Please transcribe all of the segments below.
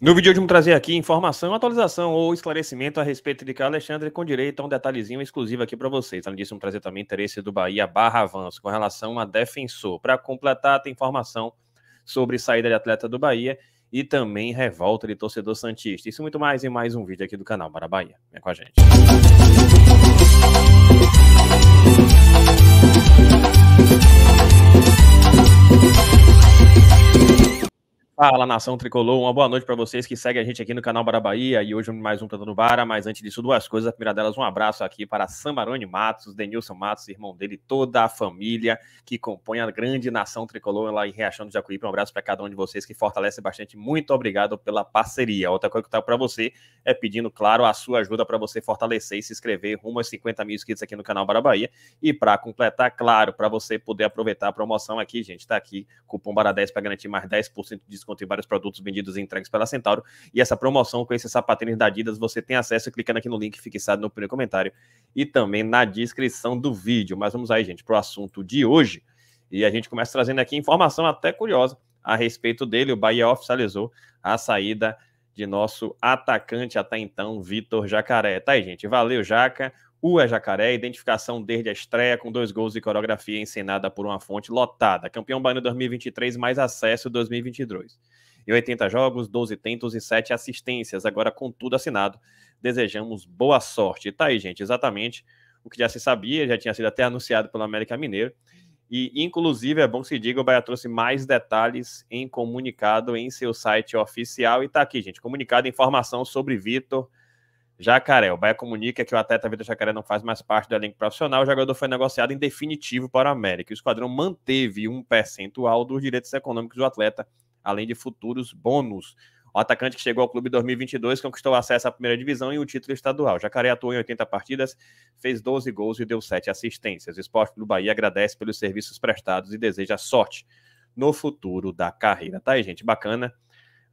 No vídeo de hoje, trazer aqui informação, atualização ou esclarecimento a respeito de que Alexandre, com direito a um detalhezinho exclusivo aqui para vocês. Além disso, vamos trazer também interesse do Bahia barra avanço com relação a defensor. Para completar, tem informação sobre saída de atleta do Bahia e também revolta de torcedor Santista. Isso muito mais em mais um vídeo aqui do canal Para Bahia. Vem com a gente. Fala, nação tricolor. Uma boa noite para vocês que seguem a gente aqui no canal Bara Bahia e hoje mais um Plantando Bara. Mas antes disso, duas coisas. A primeira delas, um abraço aqui para Samarone Matos, Denilson Matos, irmão dele, toda a família que compõe a grande nação tricolor lá em Riachão do Jacuípe. Um abraço para cada um de vocês que fortalece bastante. Muito obrigado pela parceria. Outra coisa que eu tá para você é pedindo, claro, a sua ajuda para você fortalecer e se inscrever rumo aos 50 mil inscritos aqui no canal Bara Bahia. E para completar, claro, para você poder aproveitar a promoção aqui, gente, está aqui cupom Bara 10 para garantir mais 10% de desconto tem vários produtos vendidos e entregues pela Centauro. E essa promoção com esse sapatinhos da Adidas você tem acesso clicando aqui no link fixado no primeiro comentário e também na descrição do vídeo. Mas vamos aí, gente, para o assunto de hoje. E a gente começa trazendo aqui informação até curiosa a respeito dele. O Bahia oficializou a saída de nosso atacante até então, Vitor Jacaré. Tá aí, gente. Valeu, Jaca. U é Jacaré, identificação desde a estreia, com dois gols e coreografia encenada por uma fonte lotada. Campeão baiano 2023, mais acesso 2022. Em 80 jogos, 12 tentos e 7 assistências, agora com tudo assinado. Desejamos boa sorte. Tá aí, gente, exatamente o que já se sabia, já tinha sido até anunciado pelo América Mineiro. E, inclusive, é bom que se diga, o Bahia trouxe mais detalhes em comunicado em seu site oficial. E tá aqui, gente, comunicado, informação sobre Vitor, Jacaré. O Bahia comunica que o atleta Vitor Jacaré não faz mais parte do elenco profissional. O jogador foi negociado em definitivo para o América. O esquadrão manteve um percentual dos direitos econômicos do atleta, além de futuros bônus. O atacante que chegou ao clube em 2022 conquistou acesso à primeira divisão e o título estadual. Jacaré atuou em 80 partidas, fez 12 gols e deu 7 assistências. O Esporte do Bahia agradece pelos serviços prestados e deseja sorte no futuro da carreira. Tá aí, gente? Bacana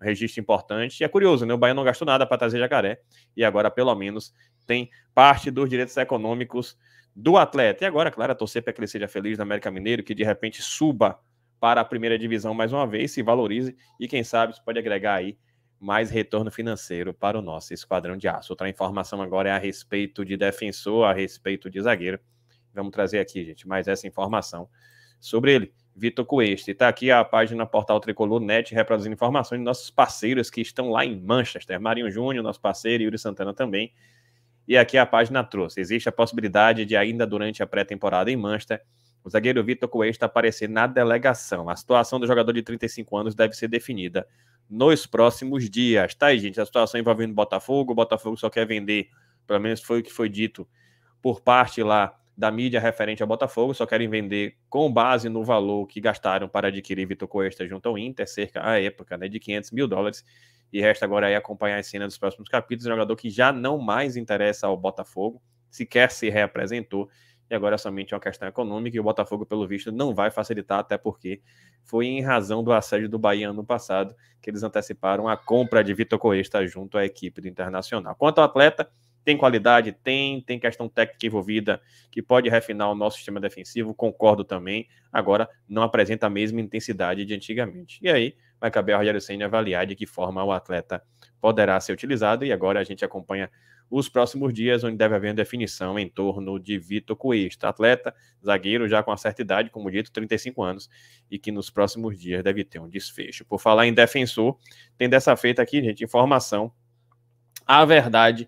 um registro importante. E é curioso, né? O Bahia não gastou nada para trazer jacaré e agora, pelo menos, tem parte dos direitos econômicos do atleta. E agora, claro, a torcer para que ele seja feliz na América Mineiro, que de repente suba para a primeira divisão mais uma vez, se valorize e quem sabe isso pode agregar aí mais retorno financeiro para o nosso esquadrão de aço. Outra informação agora é a respeito de defensor, a respeito de zagueiro. Vamos trazer aqui, gente, mais essa informação sobre ele. Vitor Cuesta. Está aqui a página Portal Tricolor Net, reproduzindo informações de nossos parceiros que estão lá em Manchester. Marinho Júnior, nosso parceiro, e Yuri Santana também. E aqui a página trouxe. Existe a possibilidade de, ainda durante a pré-temporada em Manchester, o zagueiro Vitor Cuesta aparecer na delegação. A situação do jogador de 35 anos deve ser definida nos próximos dias. Tá aí, gente? A situação envolvendo o Botafogo. O Botafogo só quer vender, pelo menos foi o que foi dito por parte lá da mídia referente ao Botafogo, só querem vender com base no valor que gastaram para adquirir Vitor Coesta junto ao Inter, cerca, à época, né, de 500 mil dólares. E resta agora aí acompanhar a cena dos próximos capítulos, um jogador que já não mais interessa ao Botafogo, sequer se reapresentou, e agora é somente uma questão econômica, e o Botafogo, pelo visto, não vai facilitar, até porque foi em razão do assédio do Bahia ano passado que eles anteciparam a compra de Vitor Coesta junto à equipe do Internacional. Quanto ao atleta, tem qualidade? Tem. Tem questão técnica envolvida que pode refinar o nosso sistema defensivo, concordo também. Agora, não apresenta a mesma intensidade de antigamente. E aí, vai caber ao Rogério Senna avaliar de que forma o atleta poderá ser utilizado. E agora a gente acompanha os próximos dias, onde deve haver definição em torno de Vitor Cuesta, atleta, zagueiro já com uma certa idade, como dito, 35 anos, e que nos próximos dias deve ter um desfecho. Por falar em defensor, tem dessa feita aqui, gente, informação. A verdade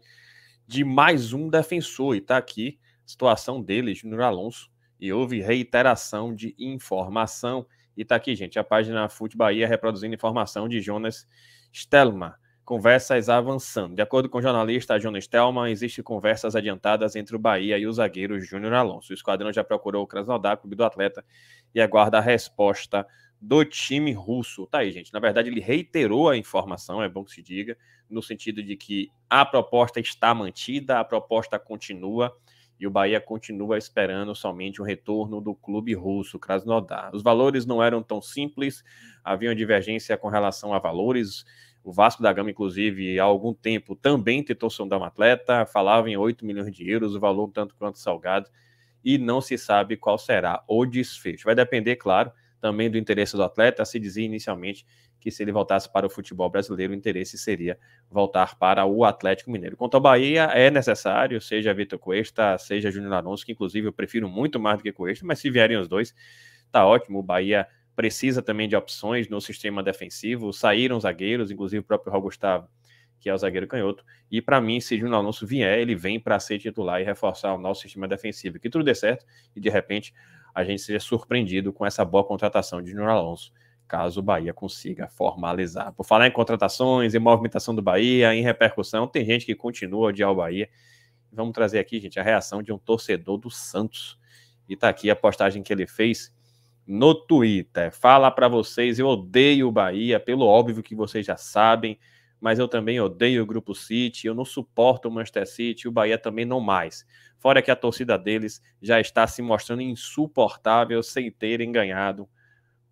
de mais um defensor. E está aqui a situação dele, Júnior Alonso. E houve reiteração de informação. E está aqui, gente, a página Fute Bahia reproduzindo informação de Jonas Stelma Conversas avançando. De acordo com o jornalista Jonas Stelma existem conversas adiantadas entre o Bahia e o zagueiro Júnior Alonso. O esquadrão já procurou o Krasnodar, clube do atleta, e aguarda a resposta do time russo. Tá aí, gente. Na verdade, ele reiterou a informação, é bom que se diga, no sentido de que a proposta está mantida, a proposta continua e o Bahia continua esperando somente o retorno do clube russo, Krasnodar. Os valores não eram tão simples, havia uma divergência com relação a valores. O Vasco da Gama, inclusive, há algum tempo também tentou sondar um atleta, falava em 8 milhões de euros, o valor tanto quanto salgado, e não se sabe qual será o desfecho. Vai depender, claro, também do interesse do atleta. Se dizia inicialmente que se ele voltasse para o futebol brasileiro, o interesse seria voltar para o Atlético Mineiro. Quanto ao Bahia, é necessário, seja Vitor Cuesta, seja Júnior Alonso, que inclusive eu prefiro muito mais do que Cuesta, mas se vierem os dois, tá ótimo. O Bahia precisa também de opções no sistema defensivo. Saíram zagueiros, inclusive o próprio Raul Gustavo, que é o zagueiro canhoto. E para mim, se Júnior Alonso vier, ele vem para ser titular e reforçar o nosso sistema defensivo. Que tudo dê certo e de repente a gente seja surpreendido com essa boa contratação de Júnior Alonso, caso o Bahia consiga formalizar. Por falar em contratações, em movimentação do Bahia, em repercussão, tem gente que continua a odiar o Bahia. Vamos trazer aqui, gente, a reação de um torcedor do Santos. E tá aqui a postagem que ele fez no Twitter. Fala para vocês, eu odeio o Bahia, pelo óbvio que vocês já sabem mas eu também odeio o Grupo City, eu não suporto o Manchester City, o Bahia também não mais. Fora que a torcida deles já está se mostrando insuportável sem terem ganhado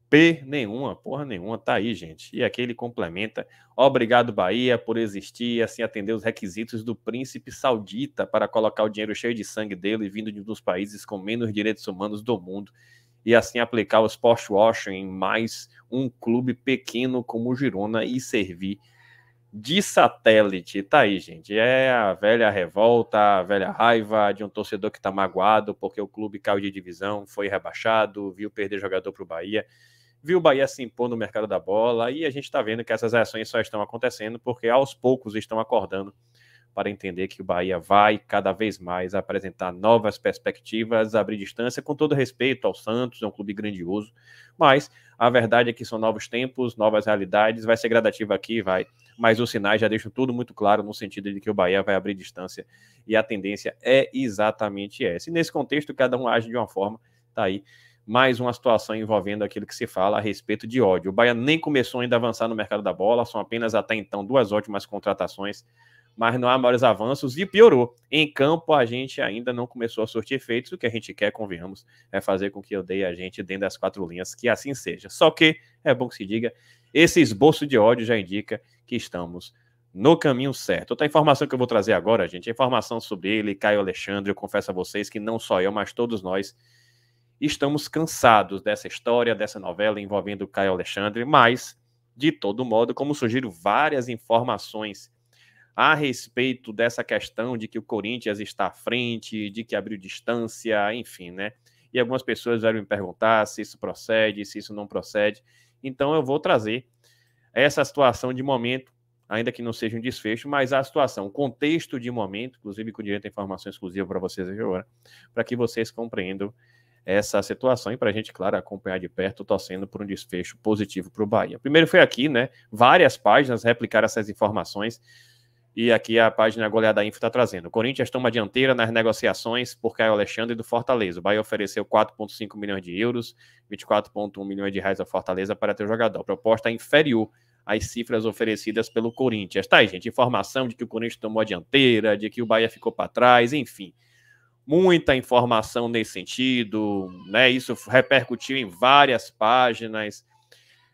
P nenhuma, porra nenhuma, tá aí, gente. E aqui ele complementa: obrigado, Bahia, por existir, assim atender os requisitos do príncipe saudita para colocar o dinheiro cheio de sangue dele vindo de um dos países com menos direitos humanos do mundo e assim aplicar o Sport Washington em mais um clube pequeno como o Girona e servir de satélite. Tá aí, gente. É a velha revolta, a velha raiva de um torcedor que tá magoado porque o clube caiu de divisão, foi rebaixado, viu perder jogador pro Bahia, viu o Bahia se impor no mercado da bola. E a gente tá vendo que essas reações só estão acontecendo porque aos poucos estão acordando para entender que o Bahia vai cada vez mais apresentar novas perspectivas, abrir distância, com todo respeito ao Santos, é um clube grandioso, mas a verdade é que são novos tempos, novas realidades, vai ser gradativo aqui, vai mas os sinais já deixam tudo muito claro no sentido de que o Bahia vai abrir distância e a tendência é exatamente essa. E nesse contexto, cada um age de uma forma, tá aí mais uma situação envolvendo aquilo que se fala a respeito de ódio. O Bahia nem começou ainda a avançar no mercado da bola, são apenas até então duas ótimas contratações mas não há maiores avanços e piorou. Em campo, a gente ainda não começou a surtir efeitos. O que a gente quer, convenhamos, é fazer com que odeie a gente dentro das quatro linhas, que assim seja. Só que, é bom que se diga, esse esboço de ódio já indica que estamos no caminho certo. Outra informação que eu vou trazer agora, gente, é informação sobre ele, Caio Alexandre. Eu confesso a vocês que não só eu, mas todos nós estamos cansados dessa história, dessa novela envolvendo Caio Alexandre, mas, de todo modo, como surgiram várias informações a respeito dessa questão de que o Corinthians está à frente, de que abriu distância, enfim, né? E algumas pessoas vieram me perguntar se isso procede, se isso não procede. Então eu vou trazer essa situação de momento, ainda que não seja um desfecho, mas a situação, o contexto de momento, inclusive com direito à informação exclusiva para vocês agora, para que vocês compreendam essa situação e para a gente, claro, acompanhar de perto, torcendo por um desfecho positivo para o Bahia. Primeiro foi aqui, né? Várias páginas replicaram essas informações e aqui a página Goleada Info está trazendo. O Corinthians toma dianteira nas negociações por Caio Alexandre do Fortaleza. O Bahia ofereceu 4,5 milhões de euros, 24,1 milhões de reais a Fortaleza para ter o jogador. A proposta é inferior às cifras oferecidas pelo Corinthians. Tá aí, gente, informação de que o Corinthians tomou a dianteira, de que o Bahia ficou para trás, enfim. Muita informação nesse sentido, né? Isso repercutiu em várias páginas,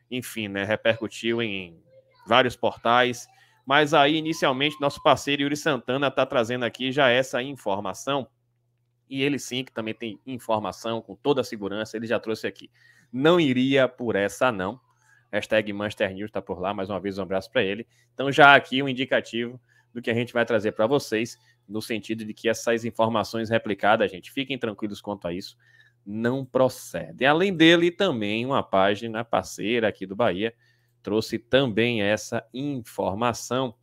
enfim, né? Repercutiu em vários portais. Mas aí, inicialmente, nosso parceiro Yuri Santana está trazendo aqui já essa informação. E ele sim, que também tem informação com toda a segurança, ele já trouxe aqui. Não iria por essa, não. Hashtag Manchester News está por lá. Mais uma vez, um abraço para ele. Então, já aqui um indicativo do que a gente vai trazer para vocês, no sentido de que essas informações replicadas, gente, fiquem tranquilos quanto a isso, não procedem. Além dele, também uma página parceira aqui do Bahia, trouxe também essa informação,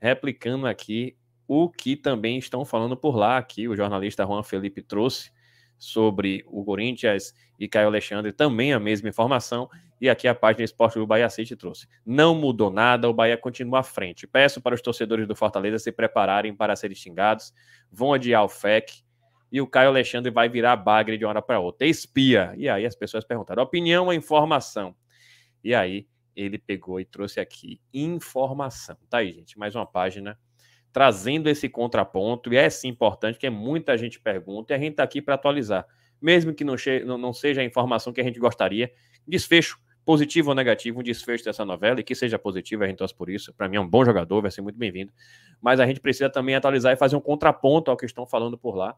replicando aqui o que também estão falando por lá, que o jornalista Juan Felipe trouxe sobre o Corinthians e Caio Alexandre, também a mesma informação, e aqui a página Esporte do Bahia City trouxe. Não mudou nada, o Bahia continua à frente. Peço para os torcedores do Fortaleza se prepararem para serem xingados, vão adiar o FEC, e o Caio Alexandre vai virar bagre de uma hora para outra. Espia! E aí as pessoas perguntaram, opinião ou informação? E aí ele pegou e trouxe aqui informação. Tá aí, gente, mais uma página trazendo esse contraponto, e é sim importante, que muita gente pergunta, e a gente está aqui para atualizar. Mesmo que não, não seja a informação que a gente gostaria, desfecho positivo ou negativo, um desfecho dessa novela, e que seja positivo, a gente torce por isso. Para mim é um bom jogador, vai ser muito bem-vindo. Mas a gente precisa também atualizar e fazer um contraponto ao que estão falando por lá.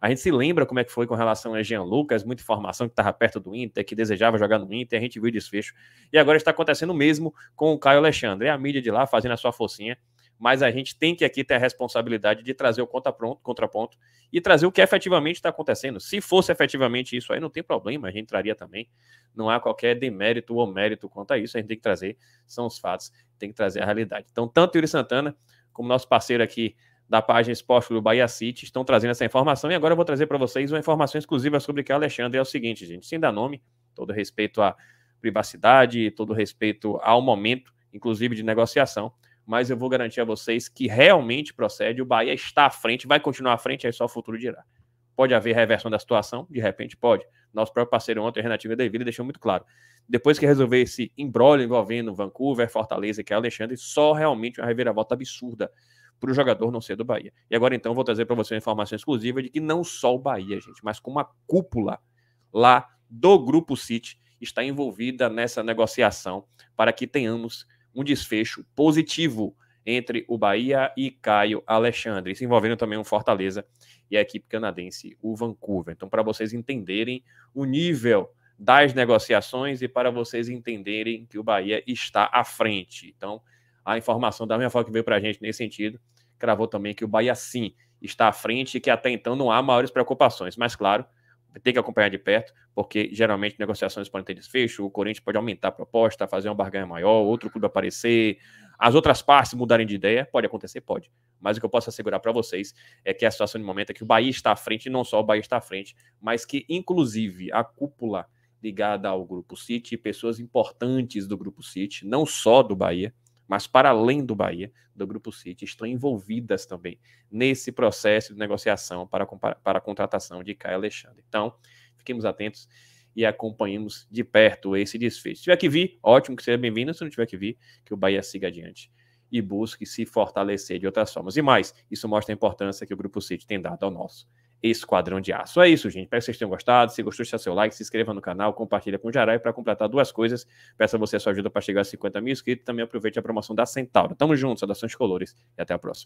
A gente se lembra como é que foi com relação a Jean Lucas, muita informação que estava perto do Inter, que desejava jogar no Inter, a gente viu o desfecho. E agora está acontecendo o mesmo com o Caio Alexandre, é a mídia de lá fazendo a sua focinha. mas a gente tem que aqui ter a responsabilidade de trazer o contra-pronto, contraponto e trazer o que efetivamente está acontecendo. Se fosse efetivamente isso aí, não tem problema, a gente traria também. Não há qualquer demérito ou mérito quanto a isso, a gente tem que trazer, são os fatos, tem que trazer a realidade. Então, tanto o Yuri Santana como nosso parceiro aqui, da página Esporte do Bahia City estão trazendo essa informação. E agora eu vou trazer para vocês uma informação exclusiva sobre o que é Alexandre. É o seguinte, gente, sem dar nome, todo respeito à privacidade, todo respeito ao momento, inclusive de negociação, mas eu vou garantir a vocês que realmente procede. O Bahia está à frente, vai continuar à frente, aí só o futuro dirá. Pode haver reversão da situação? De repente pode. Nosso próprio parceiro ontem, De Vila, deixou muito claro. Depois que resolver esse embrólio envolvendo Vancouver, Fortaleza, que é Alexandre, só realmente uma reviravolta absurda para o jogador não ser do Bahia. E agora então vou trazer para você uma informação exclusiva de que não só o Bahia, gente, mas com uma cúpula lá do Grupo City está envolvida nessa negociação para que tenhamos um desfecho positivo entre o Bahia e Caio Alexandre, se envolvendo também o Fortaleza e a equipe canadense, o Vancouver. Então, para vocês entenderem o nível das negociações e para vocês entenderem que o Bahia está à frente. Então, a informação da minha forma que veio para a gente nesse sentido cravou também que o Bahia sim está à frente e que até então não há maiores preocupações. Mas claro, tem que acompanhar de perto, porque geralmente negociações podem ter desfecho, o Corinthians pode aumentar a proposta, fazer uma barganha maior, outro clube aparecer, as outras partes mudarem de ideia, pode acontecer, pode. Mas o que eu posso assegurar para vocês é que a situação de momento é que o Bahia está à frente, e não só o Bahia está à frente, mas que inclusive a cúpula ligada ao Grupo City, pessoas importantes do Grupo City, não só do Bahia, mas para além do Bahia, do Grupo City, estão envolvidas também nesse processo de negociação para, para a contratação de Caio Alexandre. Então, fiquemos atentos e acompanhemos de perto esse desfecho. Se tiver que vir, ótimo que seja bem-vindo. Se não tiver que vir, que o Bahia siga adiante e busque se fortalecer de outras formas. E mais, isso mostra a importância que o Grupo City tem dado ao nosso Esquadrão de Aço. É isso, gente. Espero que vocês tenham gostado. Se gostou, deixa seu like, se inscreva no canal, compartilha com o Jarai. Para completar duas coisas, peço a você a sua ajuda para chegar a 50 mil inscritos. Também aproveite a promoção da Centauro. Tamo junto, saudações colores e até a próxima.